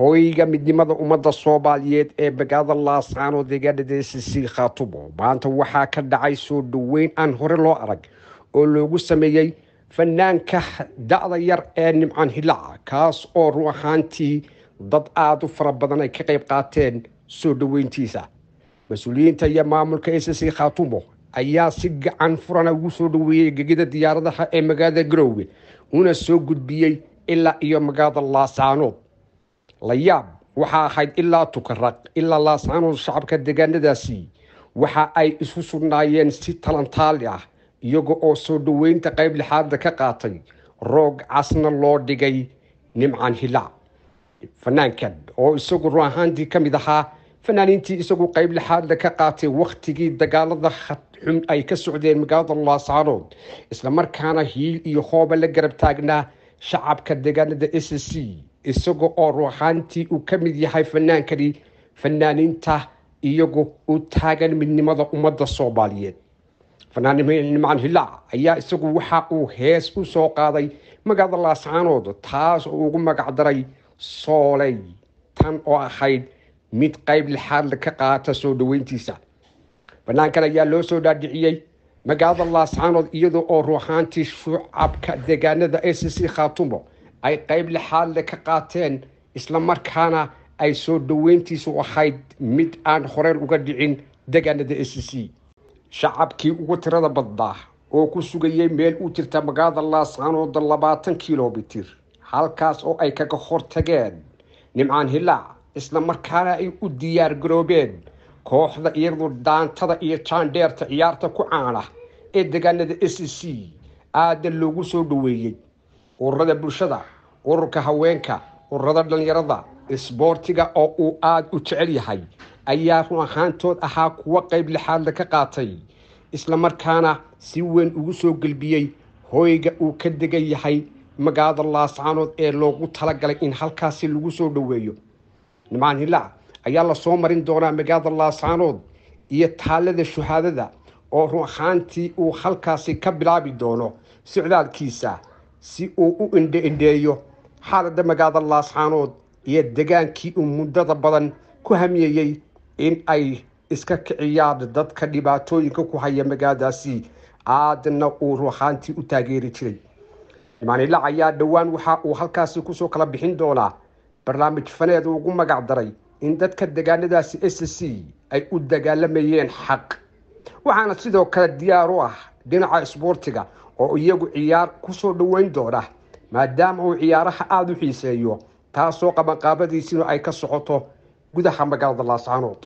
hooyga midnimada ummadda soomaaliyeed ee magaalada laascaanoo deegaana deesisiil khaatumo maanta waxaa ka dhacay soo dhoweyn aan hore loo arag oo loogu sameeyey fanaanka da yar ee nimcan hilaca kaas oo run ahaantii dad aada u fara badan ay ka qayb qaateen soo dhoweyntiisa mas-uuliyiinta iyo maamulka a c c khaatumo ayaa si gacan furana ugu soo dhoweeyey gegida diyaaradaha ee magaalada garoowe una soo gudbiyey ilaa iyo magaalada laasaanood la yaab waxa ahayd ilaa tukaraq ilaa laascanood shacabka deegaanadaasi waxa ay isu sugnaayeen si talantaali ah iyaga oo soo dhoweynta qayb lixaada ka qaatay roog casna loo dhigay nimcan hila fanaankan oo isagu run ahaantii ka mid ahaa fanaaniintii isagu qayb lixaadla ka qaatay wakhtigii dagaalada xun ay ka socdeen magaalada laascanood islamarkaana hiil iyo hooba la garab taagnaa shacabka deegaanada s c isaga oo ruuxaantii uu ka mid yahay fanaankani fanaaniinta iyagu u taagan midnimada ummadda soomaaliyeed fanaan nimcaan hilaac ayaa isagu waxa uu hees u soo qaaday magaada laascaanood taas oo ugu magac daray sooley tan oo ahayd mid qayb lixaadla ka qaata soo dhoweyntiisa fanaankan ayaa loo soo dhaadhiciyey magaada laascaanood iyada oo ruuxaantii shucabka deegaanada a c c khaatumo ay qayb lixaad ka qaateen isla markaana ay soo dhoweyntiisu ahayd mid aan horeen uga dhicin degaanada s c shacabkii ugu tirada badnaa oo ku sugayay meel u jirta magaalada laascaanoodda labaatan kilomitir halkaas oo ay kaga hor tageen nimcaan hilaac isla markaana ay u diyaar garoobeen kooxda iyadoo daantada iyo jaandheerta ciyaarta ku caana ee degaanada s c aada loogu soo dhoweeyey ururada bulshada ururka haweenka ururada dhallinyarada isboortiga oo uu aad u jecel yahay ayaa run ahaantood ahaa kuwa qayb lixaadla ka qaatay isla markaana si weyn ugu soo gelbiyey hooyga uu ka degan yahay magaalada laascaanood ee loogu talagalay in halkaasi lagu soo dhoweeyo nimcaan hilaac ayaa lasoo marin doonaa magaalada laascaanood iyo taallada shuhaadada oo run ahaantii uu halkaasi ka bilaabi doono socdaalkiisa si uu u indhe-indheeyo xaaladda magaalada laasxaanood iyo degaankii uu muddada badan ku hamiyeyey in ay iska kiciyaan dadka dhibaatooyinka ku haya magaaladaasi aadna uu ruuxaantii u taageeri jiray imaanilac ayaa dhowaan waxa uu halkaasi kusoo kala bixin doonaa barnaamij faneed ugu magac daray in dadka degaanadaasi s c ay u dagaalamayeen xaq waxaana sidoo kale diyaar u ah dhinaca isboortiga oo iyagu ciyaar kusoo dhoweyn doona maadaama uu ciyaaraha aada u xiiseeyo taasoo qabanqaabadiisina ay ka socoto gudaha magaalada laascaanood